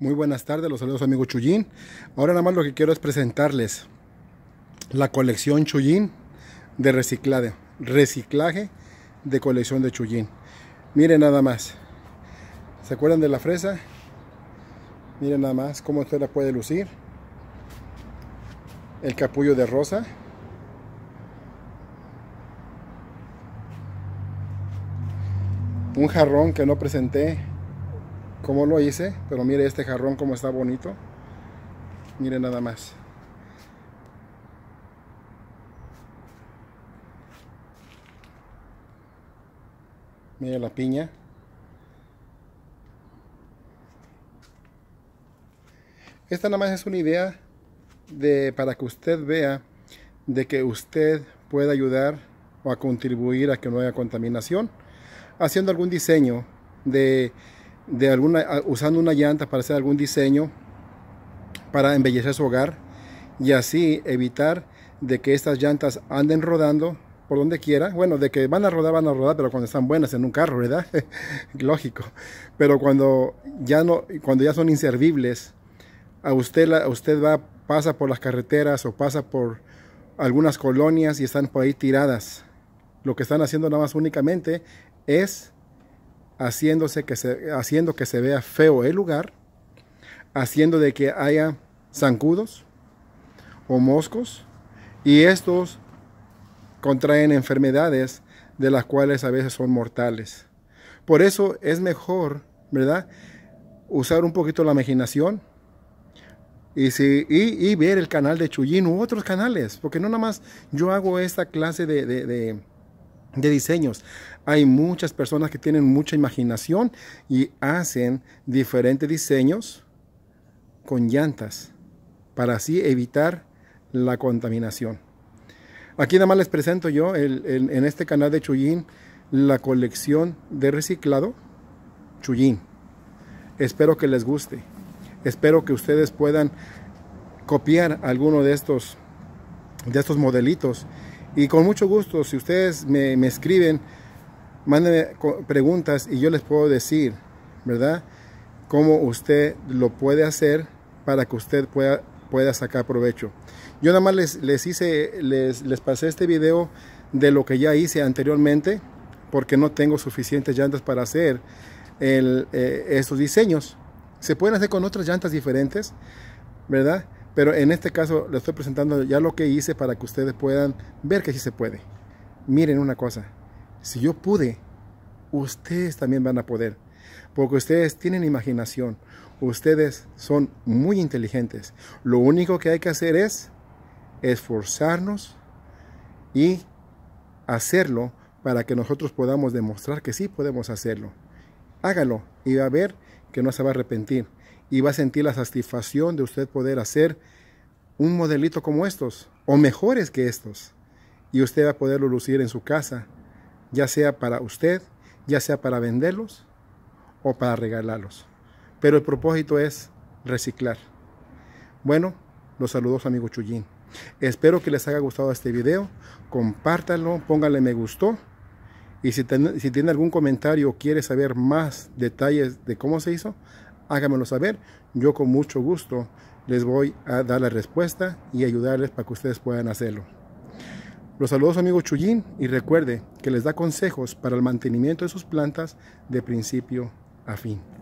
Muy buenas tardes, los saludos amigos Chuyín. Ahora nada más lo que quiero es presentarles la colección Chuyín de reciclaje, reciclaje de colección de Chuyín. Miren nada más. ¿Se acuerdan de la fresa? Miren nada más cómo usted la puede lucir. El capullo de rosa. Un jarrón que no presenté como lo hice, pero mire este jarrón como está bonito. Mire nada más. Mire la piña. Esta nada más es una idea de, para que usted vea de que usted puede ayudar o a contribuir a que no haya contaminación haciendo algún diseño de de alguna, usando una llanta para hacer algún diseño para embellecer su hogar y así evitar de que estas llantas anden rodando por donde quiera. Bueno, de que van a rodar, van a rodar, pero cuando están buenas en un carro, ¿verdad? Lógico. Pero cuando ya, no, cuando ya son inservibles, a usted, usted va, pasa por las carreteras o pasa por algunas colonias y están por ahí tiradas. Lo que están haciendo nada más únicamente es haciéndose que se, haciendo que se vea feo el lugar, haciendo de que haya zancudos o moscos, y estos contraen enfermedades de las cuales a veces son mortales. Por eso es mejor, ¿verdad? Usar un poquito la imaginación y, si, y, ver el canal de Chuyín u otros canales, porque no nada más yo hago esta clase de de diseños. Hay muchas personas que tienen mucha imaginación y hacen diferentes diseños con llantas para así evitar la contaminación. Aquí nada más les presento yo en este canal de Chuyin la colección de reciclado Chuyin. Espero que les guste. Espero que ustedes puedan copiar alguno de estos, de estos modelitos y con mucho gusto, si ustedes me, escriben, mándenme preguntas y yo les puedo decir, ¿verdad? Cómo usted lo puede hacer para que usted pueda, pueda sacar provecho. Yo nada más les, hice, les, pasé este video de lo que ya hice anteriormente, porque no tengo suficientes llantas para hacer eh, estos diseños. Se pueden hacer con otras llantas diferentes, ¿verdad? Pero en este caso le estoy presentando ya lo que hice para que ustedes puedan ver que sí se puede. Miren una cosa, si yo pude, ustedes también van a poder. Porque ustedes tienen imaginación, ustedes son muy inteligentes. Lo único que hay que hacer es esforzarnos y hacerlo para que nosotros podamos demostrar que sí podemos hacerlo. Hágalo y va a ver que no se va a arrepentir y va a sentir la satisfacción de usted poder hacer un modelito como estos o mejores que estos y usted va a poderlo lucir en su casa, ya sea para usted, ya sea para venderlos o para regalarlos. Pero el propósito es reciclar. Bueno, los saludos amigo Chuyín. Espero que les haya gustado este video. Compártanlo, pónganle me gustó. Y si, tiene algún comentario quiere saber más detalles de cómo se hizo, hágamelo saber. Yo con mucho gusto les voy a dar la respuesta y ayudarles para que ustedes puedan hacerlo. Los saludos amigo Chuyín y recuerde que les da consejos para el mantenimiento de sus plantas de principio a fin.